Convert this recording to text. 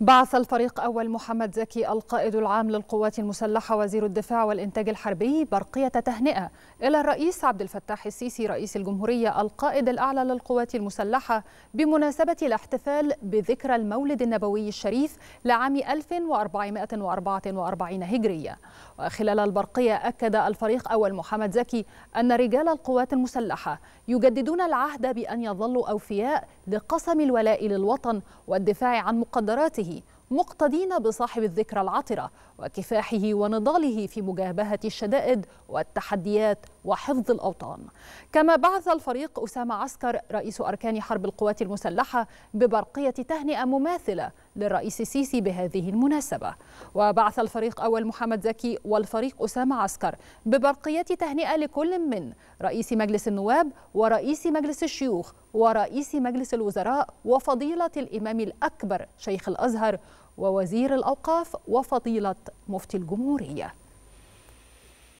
بعث الفريق أول محمد زكي القائد العام للقوات المسلحة وزير الدفاع والإنتاج الحربي برقية تهنئة إلى الرئيس عبد الفتاح السيسي رئيس الجمهورية القائد الأعلى للقوات المسلحة بمناسبة الاحتفال بذكرى المولد النبوي الشريف لعام 1444 هجرية وخلال البرقية أكد الفريق أول محمد زكي أن رجال القوات المسلحة يجددون العهد بأن يظلوا أوفياء لقسم الولاء للوطن والدفاع عن مقدراته وجهاده مقتدين بصاحب الذكرى العطرة وكفاحه ونضاله في مجابهة الشدائد والتحديات وحفظ الأوطان كما بعث الفريق أسامة عسكر رئيس أركان حرب القوات المسلحة ببرقية تهنئة مماثلة للرئيس السيسي بهذه المناسبة وبعث الفريق أول محمد زكي والفريق أسامة عسكر ببرقية تهنئة لكل من رئيس مجلس النواب ورئيس مجلس الشيوخ ورئيس مجلس الوزراء وفضيلة الإمام الأكبر شيخ الأزهر ووزير الأوقاف وفضيلة مفتي الجمهورية